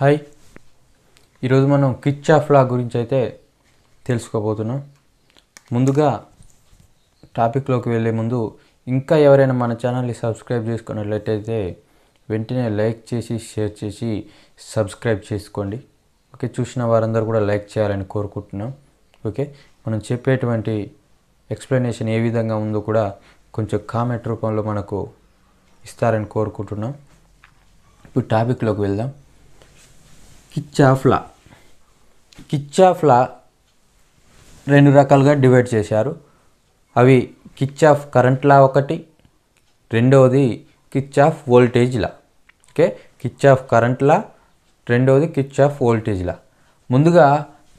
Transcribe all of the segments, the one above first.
Hi ఈరోజు మనం కిచ్ Kirchhoff లా గురించి అయితే తెలుసుకోబోతున్నాం ముందుగా టాపిక్లోకి వెళ్ళే ముందు ఇంకా ఎవరైనా మన ఛానల్ని సబ్స్క్రైబ్ చేసుకున్నట్లయితే వెంటనే లైక్ చేసి షేర్ చేసి సబ్స్క్రైబ్ చేసుకోండి ఓకే చూసిన వారందరూ కూడా లైక్ చేయాలని కోరుకుంటున్నాం ఓకే మనం చెప్పేటువంటి ఎక్స్ప్లెనేషన్ ఏ విధంగా ఉందో కూడా కొంచెం కామెంట్ రూపంలో మనకు ఇస్తారని కోరుకుంటున్నాం ఇప్పుడు టాపిక్లోకి వెళ్దాం కిచ్చాఫ్లా కిచ్చాఫ్లా రెండు రకాలుగా డివైడ్ చేశారు అవి కిచ్ ఆఫ్ కరెంట్ లా ఒకటి రెండవది Kirchhoff voltage law okay Kirchhoff current law రెండవది కిచ్ ఆఫ్ వోల్టేజ్ లా ముందుగా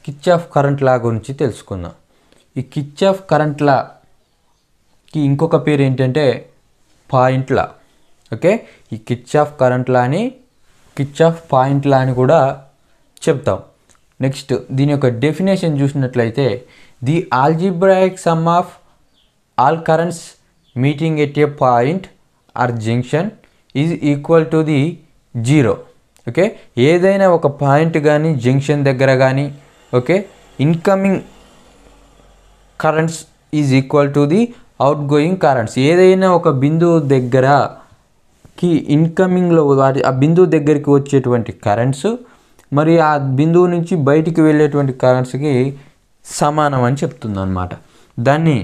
కిచ్ ఆఫ్ కరెంట్ లా గురించి తెలుసుకుందాం ఈ కిచ్ ఆఫ్ కరెంట్ లాకి ఇంకొక పేరు ఏంటంటే పాయింట్ లా ఓకే ఈ కిచ్ ఆఫ్ కరెంట్ లాని కిచ్ ఆఫ్ పాయింట్లా అని కూడా చెప్తాం నెక్స్ట్ దీని యొక్క డెఫినేషన్ చూసినట్లయితే the algebraic sum of all currents meeting at a point or junction is equal to the zero okay ఏదైనా ఒక పాయింట్ కానీ జంక్షన్ దగ్గర కానీ okay incoming currents is equal to the outgoing currents ఏదైనా ఒక బిందువు దగ్గర కి ఇన్కమింగ్లో వారి ఆ బిందువు దగ్గరికి వచ్చేటువంటి కరెంట్స్ మరి ఆ బిందువు నుంచి బయటికి వెళ్ళేటువంటి కరెంట్స్కి సమానం అని చెప్తుంది అనమాట దాన్ని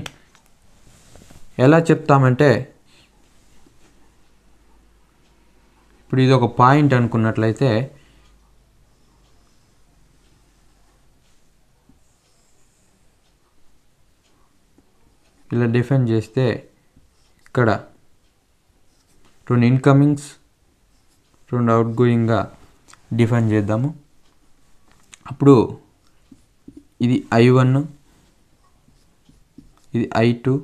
ఎలా చెప్తామంటే ఇప్పుడు ఇది ఒక పాయింట్ అనుకున్నట్లయితే ఇలా డిఫైన్ చేస్తే ఇక్కడ రెండు ఇన్కమింగ్స్ రెండు అవుట్ గోయింగ్గా డిఫైన్ చేద్దాము అప్పుడు ఇది ఐ వన్ ఇది ఐ టూ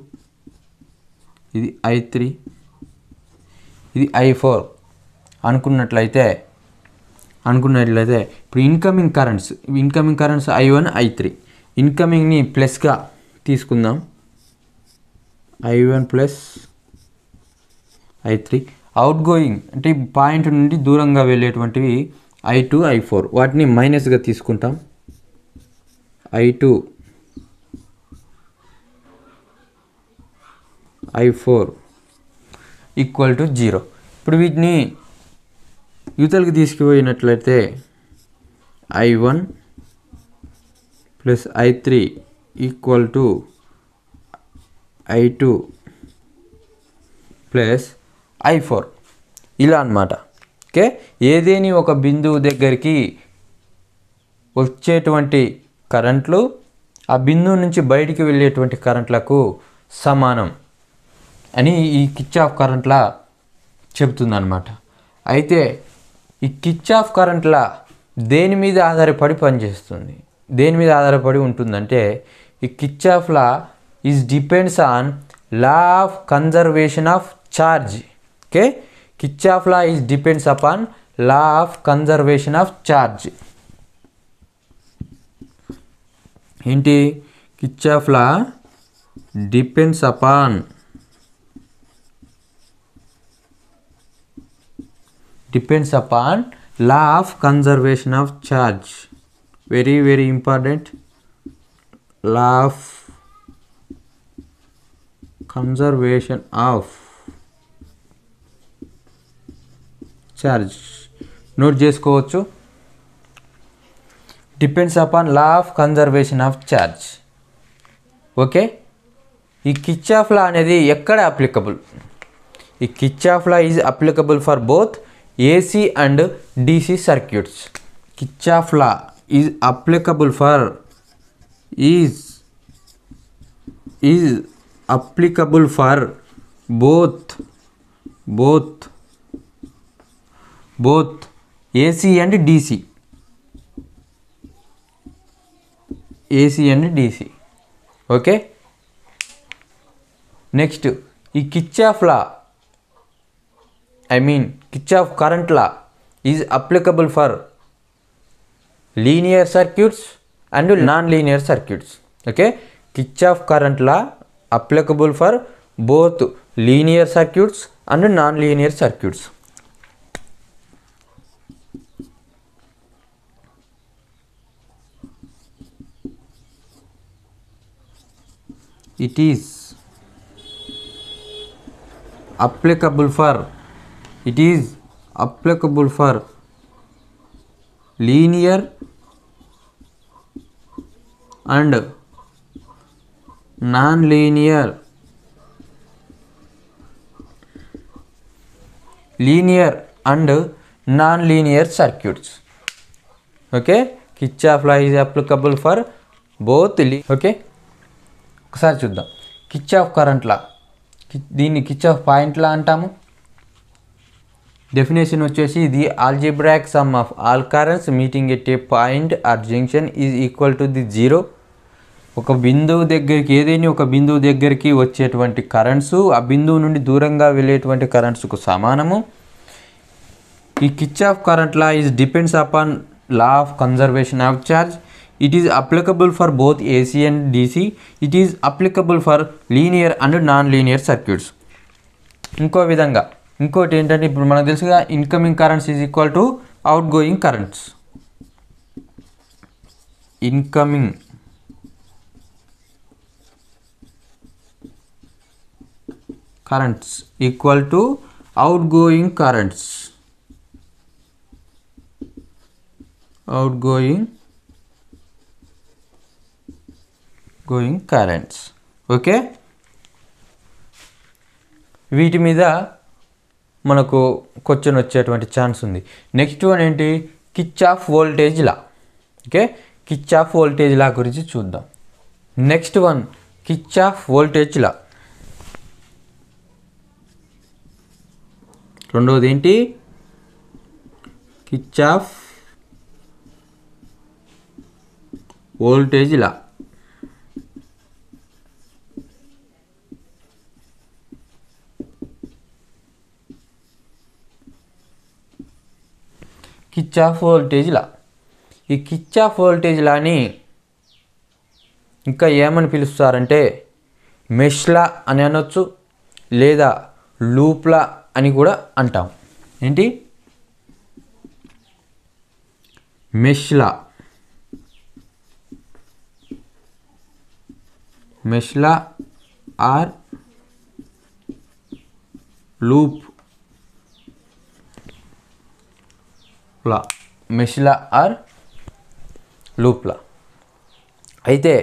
ఇది ఐ త్రీ ఇది ఐ ఫోర్ అనుకున్నట్లయితే అనుకున్నట్లయితే ఇప్పుడు incoming currents incoming currents I one I three ఇన్కమింగ్ని ప్లస్గా తీసుకుందాం I one plus I three outgoing అంటే పాయింట్ నుండి దూరంగా వెళ్ళేటువంటివి ఐ టూ ఐ ఫోర్ వాటిని మైనస్గా తీసుకుంటాం I two I four equal to zero ఇప్పుడు వీటిని యూతలకు తీసుకుపోయినట్లయితే I one plus I three equal to I two plus I four ఇలా అనమాట ఓకే ఏదేని ఒక బిందువు దగ్గరికి వచ్చేటువంటి కరెంట్లు ఆ బిందువు నుంచి బయటికి వెళ్ళేటువంటి కరెంట్లకు సమానం అని ఈ కిచ్ ఆఫ్ కరెంట్ల చెబుతుందనమాట అయితే ఈ కిచ్ ఆఫ్ కరెంట్ల దేని మీద ఆధారపడి పనిచేస్తుంది దేని మీద ఆధారపడి ఉంటుందంటే ఈ Kirchhoff law is depends on law of conservation of charge okay Kirchhoff law is depends upon law of conservation of charge ఏంటి Kirchhoff law depends upon depends upon law of conservation of charge very very important law of conservation of charge note చేసుకోవచ్చు depends upon law of conservation of charge okay ఈ Kirchhoff law అనేది ఎక్కడ applicable ఈ Kirchhoff law is applicable for both AC and DC circuits Kirchhoff law is applicable for is is applicable for both both both AC and DC AC and DC okay next ఈ Kirchhoff law I mean off current law is applicable for linear circuits and non linear circuits okay off current law applicable for both linear circuits and non linear circuits it is applicable for it is applicable for linear and non-linear linear and non-linear circuits okay kirchhoff law is applicable for both okay ఒకసారి చూద్దాం కిచ్ Kirchhoff current లా దీన్ని కిచ్ of point లా అంటాము definition వచ్చేసి the algebraic sum of all currents meeting at a point or junction is equal to the zero ఒక బిందువు దగ్గరికి ఏదైనా ఒక బిందువు దగ్గరికి వచ్చేటువంటి కరెంట్స్ ఆ బిందువు నుండి దూరంగా వెళ్ళేటువంటి కరెంట్స్కు సమానము ఈ Kirchhoff current law is depends upon law of conservation of charge It is applicable for both AC and DC. It is applicable for linear and non-linear circuits. Inko vidanga. Inko incoming currents is equal to outgoing currents. Incoming. Currents equal to outgoing currents. Outgoing going currents okay వీటి మీద మనకు question వచ్చేటువంటి chance ఉంది next one ఏంటి Kirchhoff voltage law okay Kirchhoff voltage law గురించి చూద్దాం next one Kirchhoff voltage law రెండవది ఏంటి Kirchhoff voltage law Kirchhoff of voltage law ఈ కిచ్చాఫ్ ఆఫ్ వోల్టేజ్ లాని ఇంకా ఏమని పిలుస్తారంటే మెష్లా అని అనొచ్చు లేదా లూప్లా అని కూడా అంటాం ఏంటి mesh law mesh law or loop law mesh law or loop law అయితే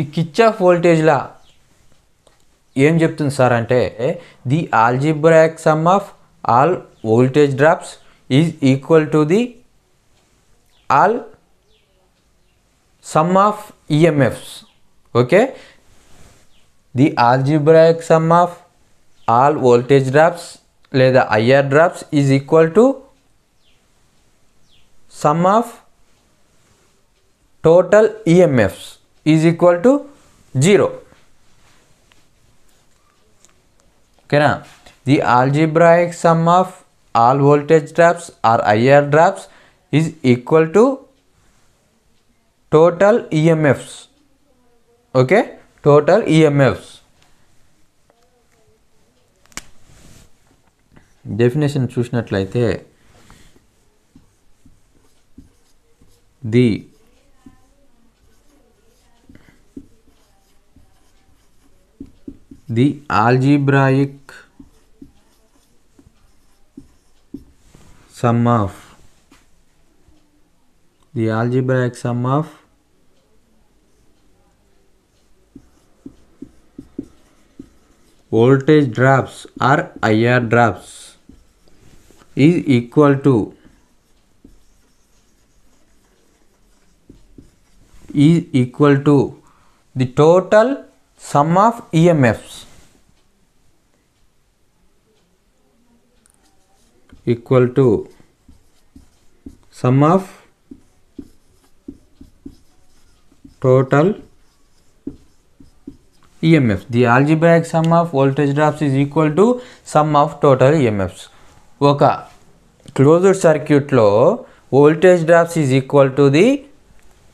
ఈ కిచ్ ఆఫ్ వోల్టేజ్లా ఏం చెప్తుంది సార్ అంటే the algebraic sum of all voltage drops is equal to the all sum of EMFs okay the algebraic sum of all voltage drops లేదా IR drops is equal to sum of total EMFs is equal to 0. Okay, now the algebraic sum of all voltage drops or IR drops is equal to total EMFs. Okay, total EMFs. Definition చూసినట్లయితే the the algebraic sum of the algebraic sum of voltage drops or IR drops is equal to is equal to the total sum of EMFs equal to sum of total EMF. The algebraic sum of voltage drops is equal to sum of total EMFs. Closed circuit law. Voltage drops is equal to the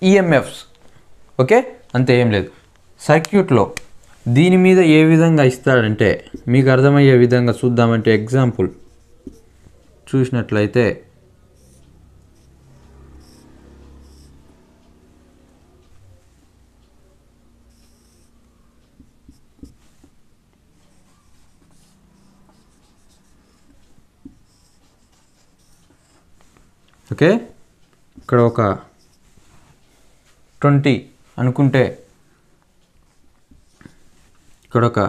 EMFs e okay అంతే ఏం లేదు సర్క్యూట్లో దీని మీద ఏ విధంగా ఇస్తారంటే మీకు అర్థమయ్యే విధంగా చూద్దామంటే ఎగ్జాంపుల్ చూసినట్లయితే ఓకే ఇక్కడ ఒక ట్వంటీ అనుకుంటే ఇక్కడ ఒక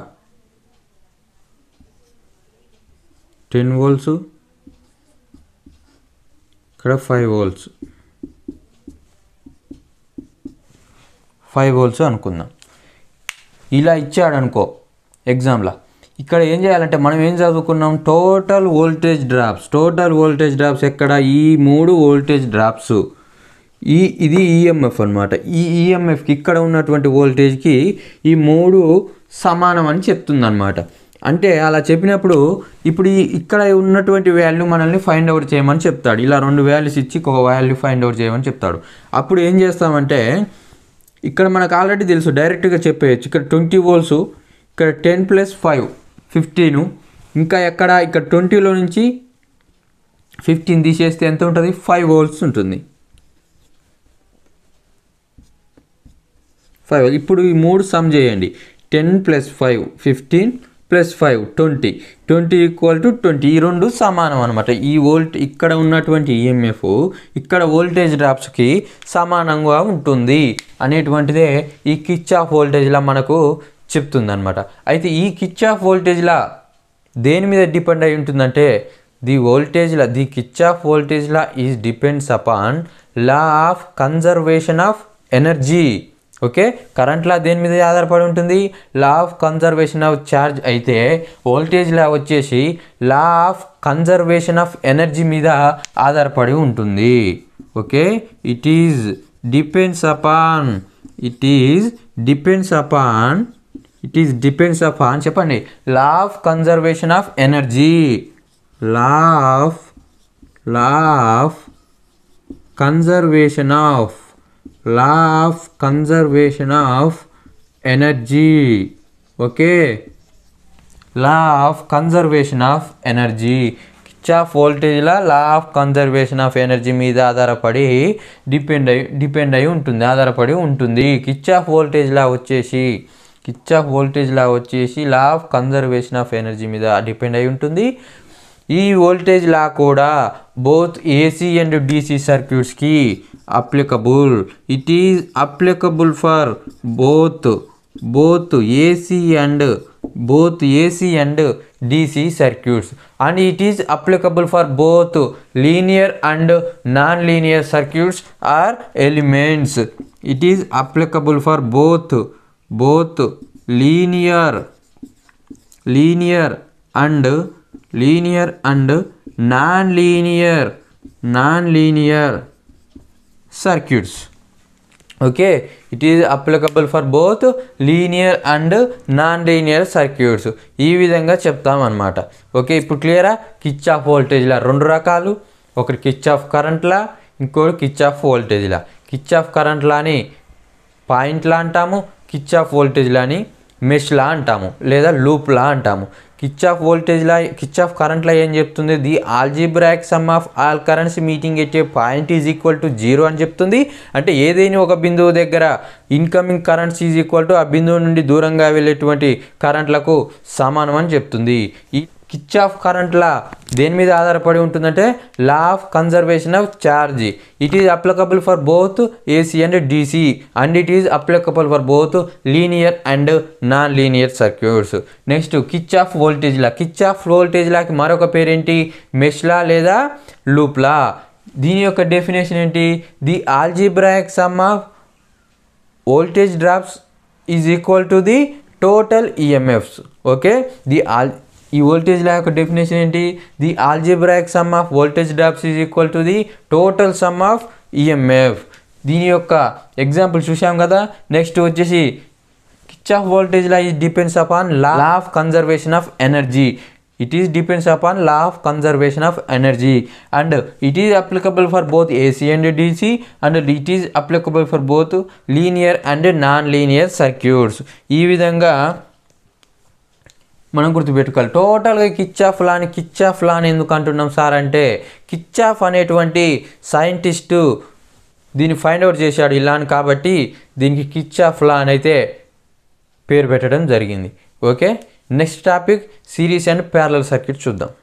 టెన్ వోల్ట్స్ ఇక్కడ ఫైవ్ వోల్ట్స్ ఫైవ్ వోల్ట్స్ అనుకుందాం ఇలా ఇచ్చాడు అనుకో ఎగ్జామ్లో ఇక్కడ ఏం చేయాలంటే మనం ఏం చదువుకున్నాం total voltage drops total voltage drops ఎక్కడ ఈ మూడు వోల్టేజ్ డ్రాప్స్ ఈ ఇది ఈఎంఎఫ్ e అనమాట ఈ ఈఎంఎఫ్కి e ఇక్కడ ఉన్నటువంటి వోల్టేజ్కి ఈ మూడు సమానం అని చెప్తుందనమాట అంటే అలా చెప్పినప్పుడు ఇప్పుడు ఈ ఇక్కడ ఉన్నటువంటి వాల్యూ మనల్ని ఫైండ్ అవుట్ చేయమని చెప్తాడు ఇలా రెండు వాల్యూస్ ఇచ్చి ఒక వాల్యూ ఫైండ్ అవుట్ చేయమని చెప్తాడు అప్పుడు ఏం చేస్తామంటే ఇక్కడ మనకు ఆల్రెడీ తెలుసు డైరెక్ట్గా చెప్పేయచ్చు ఇక్కడ ట్వంటీ వోల్స్ ఇక్కడ టెన్ ప్లస్ ఫైవ్ ఫిఫ్టీను ఇంకా ఎక్కడ ఇక్కడ ట్వంటీలో నుంచి ఫిఫ్టీన్ తీసేస్తే ఎంత ఉంటుంది ఫైవ్ వోల్స్ ఉంటుంది ఫైవ్ ఇప్పుడు ఈ మూడు సమ్ చేయండి ten plus five fifteen plus five twenty twenty equal to twenty ఈ రెండు సమానం అనమాట ఈ వోల్ట్ ఇక్కడ ఉన్నటువంటి ఈఎంఎఫ్ e ఇక్కడ వోల్టేజ్ డ్రాప్స్కి సమానంగా ఉంటుంది అనేటువంటిదే ఈ కిచ్ ఆఫ్ వోల్టేజ్లా మనకు చెప్తుందనమాట అయితే ఈ కిచ్ ఆఫ్ వోల్టేజ్లా దేని మీద డిపెండ్ అయి ఉంటుందంటే the voltage law the Kirchhoff voltage law is depends upon law of conservation of energy okay current law దేని మీద ఆధారపడి ఉంటుంది law of conservation of charge అయితే వోల్టేజ్ లా వచ్చేసి law of conservation of energy మీద ఆధారపడి ఉంటుంది okay it is depends upon it is depends upon it is depends upon చెప్పండి law of conservation of energy law of law of conservation of law of conservation of energy okay law of conservation of energy Kirchhoff వోల్టేజ్ల law of conservation of energy మీద ఆధారపడి depend అయి depend అయి ఉంటుంది ఆధారపడి ఉంటుంది కిచ్ఆఫ్ voltage వచ్చేసి Kirchhoff voltage law వచ్చేసి law of conservation of energy మీద డిపెండ్ అయి ఉంటుంది ఈ వోల్టేజ్ లా కూడా బోత్ ఏసీ అండ్ డీసీ సర్క్యూట్స్కి applicable it is applicable for both both AC and both AC and DC circuits and it is applicable for both linear and non linear circuits or elements it is applicable for both both linear linear and linear and non linear non linear circuits okay it is applicable for both linear and non linear circuits ఈ విధంగా చెప్తామన్నమాట okay ఇప్పుడు క్లియరా కిచ్ Kirchhoff వోల్టేజ్లా రెండు రకాలు ఒకటి కిచ్ of కరెంట్లా ఇంకోటి కిచ్ Kirchhoff వోల్టేజ్లా కిచ్ of కరెంట్లా అని పాయింట్లా అంటాము కిచ్ ఆఫ్ వోల్టేజ్లా అని మెష్లా అంటాము లేదా లూప్లా అంటాము కిచ్ఆఫ్ వోల్టేజ్ లా కిచ్ఆఫ్ కరెంట్ లా ఏం చెప్తుంది the algebraic sum of all currents meeting at a point is equal to zero అని చెప్తుంది అంటే ఏదైనా ఒక బిందువు దగ్గర incoming currents is equal to ఆ బిందువు నుండి దూరంగా వెళ్ళేటువంటి కరెంట్లకు సమానం అని చెప్తుంది ఈ కిచ్ ఆఫ్ కరెంట్ లా దేని మీద ఆధారపడి ఉంటుందంటే law of conservation of charge it is applicable for both AC and DC and it is applicable for both linear and non linear circuits next Kirchhoff voltage law Kirchhoff voltage లాకి మరొక పేరేంటి mesh law లేదా loop law దీని యొక్క definition ఏంటి the algebraic sum of voltage drops is equal to the total EMFs okay the all ఈ voltage law యొక్క definition ఏంటి the algebraic sum of voltage drops is equal to the total sum of EMF దీని యొక్క example చూసాం కదా next వచ్చేసి Kirchhoff voltage law is depends upon law of conservation of energy it is depends upon law of conservation of energy and it is applicable for both AC and DC and it is applicable for both linear and non linear circuits ఈ విధంగా మనం గుర్తుపెట్టుకోవాలి టోటల్గా కిచ్చాఫ్ లాని కిచ్చాఫ్ లాని ఎందుకు అంటున్నాం sir అంటే కిచ్చాఫ్ అనేటువంటి scientist దీన్ని ఫైండ్ అవుట్ చేశాడు అని కాబట్టి దీనికి కిచ్చాఫ్ లా అని అయితే పేరు పెట్టడం జరిగింది okay next topic series and parallel circuit చూద్దాం